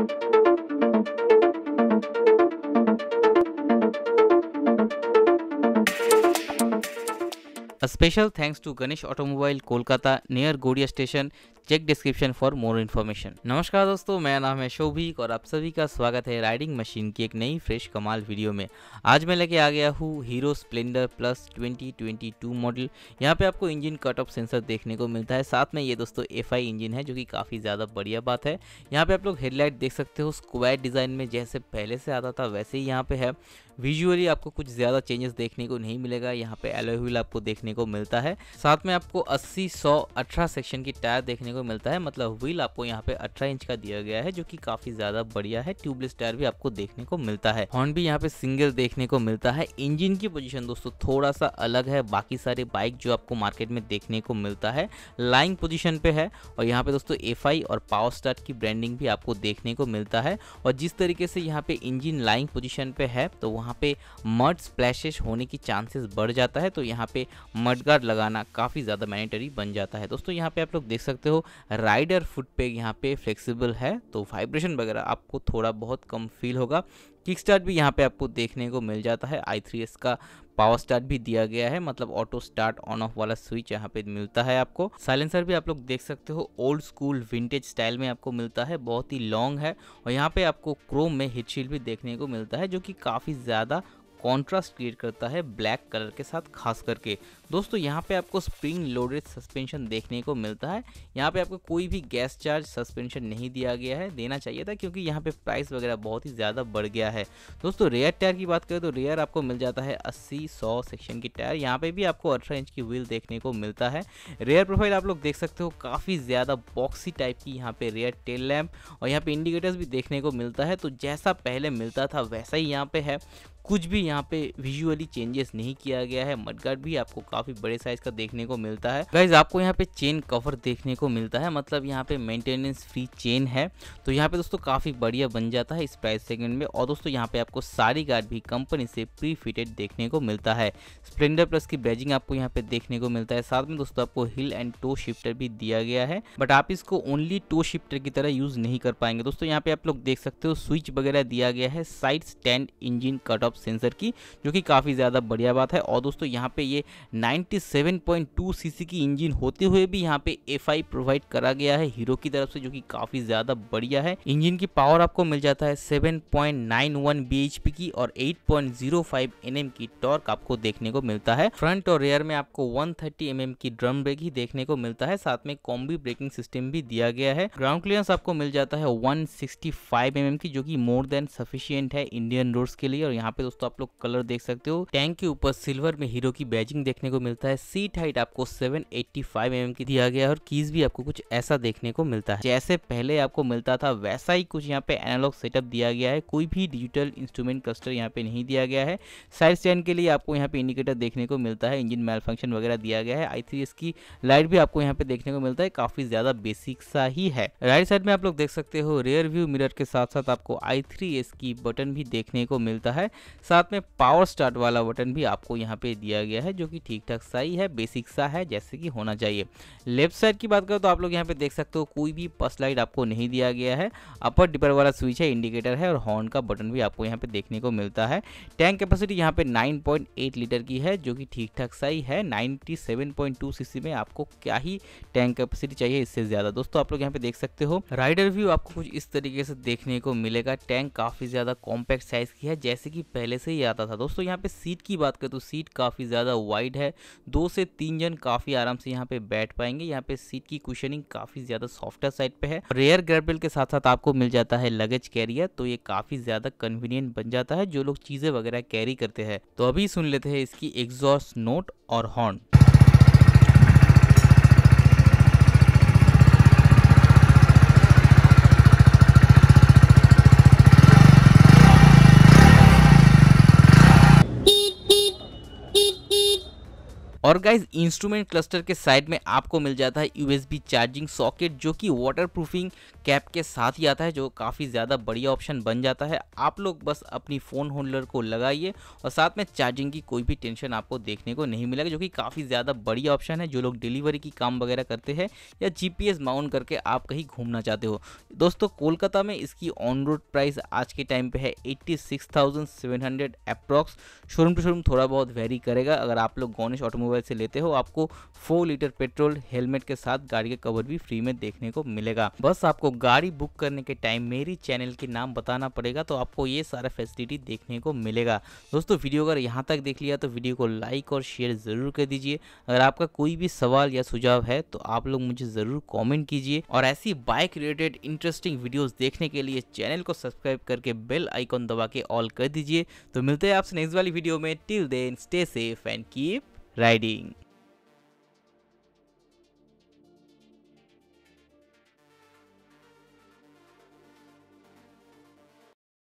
A special thanks to Ganesh Automobile Kolkata near Godia station check description for more information नमस्कार दोस्तों मेरा नाम है शोभिक और आप सभी का स्वागत है राइडिंग मशीन की एक नई फ्रेश कमाल वीडियो में आज मैं लेके आ गया हूँ हीरो स्प्लेंडर प्लस 2022 मॉडल यहाँ पे आपको इंजन कट ऑफ सेंसर देखने को मिलता है साथ में ये दोस्तों एफ इंजन है जो कि काफ़ी ज़्यादा बढ़िया बात है यहाँ पे आप लोग हेडलाइट देख सकते हो स्क्वायर डिज़ाइन में जैसे पहले से आता था वैसे ही यहाँ पे है विजुअली आपको कुछ ज़्यादा चेंजेस देखने को नहीं मिलेगा यहाँ पे एलोव्हील आपको देखने को मिलता है साथ में आपको अस्सी सौ अठारह सेक्शन की टायर देखने को को मिलता है मतलब व्हील आपको यहाँ पे अठारह इंच का दिया गया है जो की काफी ज्यादा बढ़िया है ट्यूबलेस टायर भी आपको देखने को मिलता है हॉर्न भी यहाँ पे सिंगल देखने को मिलता है इंजिन की पोजिशन दोस्तों थोड़ा सा अलग है बाकी सारे बाइक जो आपको मार्केट में देखने को मिलता है लाइंग पोजिशन पे है और यहाँ पे दोस्तों एफ और पावर स्टार्ट की ब्रांडिंग भी आपको देखने को मिलता है और जिस तरीके से यहाँ पे इंजन लाइंग पोजिशन पे है तो वहाँ पे मड स्प्लैशेस होने की चांसेस बढ़ जाता है तो यहाँ पे मड गार्ड लगाना काफ़ी ज़्यादा मैनेटरी बन जाता है दोस्तों यहाँ पे आप लोग देख सकते हो राइडर फुट पे यहाँ पे फ्लेक्सिबल है तो वाइब्रेशन वगैरह आपको थोड़ा बहुत कम फील होगा किक स्टार्ट भी यहाँ पे आपको देखने को मिल जाता है आई थ्री एस का पावर स्टार्ट भी दिया गया है मतलब ऑटो स्टार्ट ऑन ऑफ वाला स्विच यहाँ पे मिलता है आपको साइलेंसर भी आप लोग देख सकते हो ओल्ड स्कूल विंटेज स्टाइल में आपको मिलता है बहुत ही लॉन्ग है और यहाँ पे आपको क्रोम में हिट शील्ड भी देखने को मिलता है जो कि काफ़ी ज़्यादा कॉन्ट्रास्ट क्रिएट करता है ब्लैक कलर के साथ खास करके दोस्तों यहाँ पे आपको स्प्रिंग लोडेड सस्पेंशन देखने को मिलता है यहाँ पे आपको कोई भी गैस चार्ज सस्पेंशन नहीं दिया गया है देना चाहिए था क्योंकि यहाँ पे प्राइस वगैरह बहुत ही ज़्यादा बढ़ गया है दोस्तों रेयर टायर की बात करें तो रेयर आपको मिल जाता है अस्सी सौ सेक्शन की टायर यहाँ पर भी आपको अठारह इंच की व्हील देखने को मिलता है रेयर प्रोफाइल आप लोग देख सकते हो काफ़ी ज़्यादा बॉक्सी टाइप की यहाँ पे रेयर टेल लैम्प और यहाँ पे इंडिकेटर्स भी देखने को मिलता है तो जैसा पहले मिलता था वैसा ही यहाँ पे है कुछ भी यहाँ पे विजुअली चेंजेस नहीं किया गया है मडगार्ड भी आपको काफी बड़े साइज का देखने को मिलता है गाइज आपको यहाँ पे चेन कवर देखने को मिलता है मतलब यहाँ पे मेंटेनेंस फ्री चेन है तो यहाँ पे दोस्तों काफी बढ़िया बन जाता है इस प्राइस सेगमेंट में और दोस्तों यहाँ पे आपको सारी गार्ड भी कंपनी से प्री फिटेड देखने को मिलता है स्प्लेंडर प्लस की ब्रेजिंग आपको यहाँ पे देखने को मिलता है साथ में दोस्तों आपको हिल एंड टो शिफ्टर भी दिया गया है बट आप इसको ओनली टो शिफ्टर की तरह यूज नहीं कर पाएंगे दोस्तों यहाँ पे आप लोग देख सकते हो स्विच वगैरह दिया गया है साइड स्टैंड इंजिन कट टर्ब सेंसर की जो कि काफ़ी ज़्यादा बढ़िया बात है और दोस्तों यहाँ पे ये 97.2 सीसी की इंजन होते हुए भी यहाँ पे एफ प्रोवाइड करा गया है हीरो की तरफ से जो कि काफ़ी ज़्यादा बढ़िया है इंजन की पावर आपको मिल जाता है सेवन पॉइंट की और एट पॉइंट की टॉर्क आपको देखने को मिलता है फ्रंट और रेयर में आपको 130 mm की ड्रम ब्रेक ही देखने को मिलता है साथ में कॉम्बी ब्रेकिंग सिस्टम भी दिया गया है ग्राउंड क्लियरेंस आपको मिल जाता है 165 mm की जो कि मोर देन सफिशियंट है इंडियन रोड्स के लिए और यहाँ पे पे दोस्तों आप लोग कलर देख सकते हो टैंक के ऊपर सिल्वर में हीरो की बैजिंग देखने को मिलता है सीट हाइट आपको 785 एट्टी mm की दिया गया है और कीज भी आपको कुछ ऐसा देखने को मिलता है जैसे पहले आपको मिलता था वैसा ही कुछ यहाँ पे एनालॉग सेटअप दिया गया है कोई भी डिजिटल इंस्ट्रूमेंट क्लस्टर यहाँ पे नहीं दिया गया है साइड स्टैंड के लिए आपको यहाँ पे इंडिकेटर देखने को मिलता है इंजिन मेल फंक्शन वगैरह दिया गया है आई थ्री इसकी लाइट भी आपको यहाँ पे देखने को मिलता है काफी ज्यादा बेसिक सा ही है राइट साइड में आप लोग देख सकते हो रेयर व्यू मिरर के साथ साथ आपको आई थ्री की बटन भी देखने को मिलता है साथ में पावर स्टार्ट वाला बटन भी आपको यहाँ पे दिया गया है जो कि ठीक ठाक सही है बेसिक सा है जैसे कि होना चाहिए लेफ्ट साइड की बात करें तो आप लोग यहाँ पे देख सकते हो कोई भी पस लाइट आपको नहीं दिया गया है अपर डिपर वाला स्विच है इंडिकेटर है और हॉर्न का बटन भी आपको यहाँ पे देखने को मिलता है टैंक कैपेसिटी यहाँ पे 9.8 लीटर की है जो कि ठीक ठाक सही है 97.2 सीसी में आपको क्या ही टैंक कैपेसिटी चाहिए इससे ज़्यादा दोस्तों आप लोग यहाँ पे देख सकते हो राइडर व्यू आपको कुछ इस तरीके से देखने को मिलेगा टैंक काफ़ी ज़्यादा कॉम्पैक्ट साइज़ की है जैसे कि पहले से ही आता था दोस्तों यहाँ पे सीट की बात करें तो सीट काफ़ी ज़्यादा वाइड है दो से तीन जन काफ़ी आराम से यहाँ पे बैठ पाएंगे यहाँ पे सीट की कुशनिंग काफ़ी ज़्यादा सॉफ्ट साइड पे है रेयर ग्रेबल के साथ साथ आपको मिल जाता है लगेज कैरियर तो ये काफ़ी ज़्यादा कन्वीनियंट बन जाता है जो लोग चीज़ें वगैरह कैरी करते हैं तो अभी सुन लेते हैं इसकी एग्जॉस्ट नोट और हॉर्न और गाइज इंस्ट्रूमेंट क्लस्टर के साइड में आपको मिल जाता है यूएसबी चार्जिंग सॉकेट जो कि वाटर प्रूफिंग कैप के साथ ही आता है जो काफ़ी ज़्यादा बढ़िया ऑप्शन बन जाता है आप लोग बस अपनी फ़ोन होल्डर को लगाइए और साथ में चार्जिंग की कोई भी टेंशन आपको देखने को नहीं मिलेगा जो कि काफ़ी ज़्यादा बढ़िया ऑप्शन है जो लोग डिलीवरी की काम वगैरह करते हैं या जी माउंट करके आप कहीं घूमना चाहते हो दोस्तों कोलकाता में इसकी ऑन रोड प्राइस आज के टाइम पे है eighty 86,700 approx showroom to showroom थोड़ा बहुत वेरी करेगा अगर आप लोग गणेश ऑटोमोबाइल कवर से लेते हो आपको फोर लीटर पेट्रोल हेलमेट के साथ गाड़ी का कवर भी फ्री में देखने को मिलेगा बस आपको गाड़ी बुक करने के टाइम मेरी चैनल के नाम बताना पड़ेगा तो आपको ये सारा फैसिलिटी देखने को मिलेगा दोस्तों वीडियो अगर यहाँ तक देख लिया तो वीडियो को लाइक और शेयर ज़रूर कर दीजिए अगर आपका कोई भी सवाल या सुझाव है तो आप लोग मुझे ज़रूर कॉमेंट कीजिए और ऐसी बाइक रिलेटेड इंटरेस्टिंग वीडियोज़ देखने के लिए चैनल को सब्सक्राइब करके बेल आइकॉन दबा के ऑल कर दीजिए तो मिलते हैं आपसे नेक्स्ट वाली वीडियो में till then stay safe and keep riding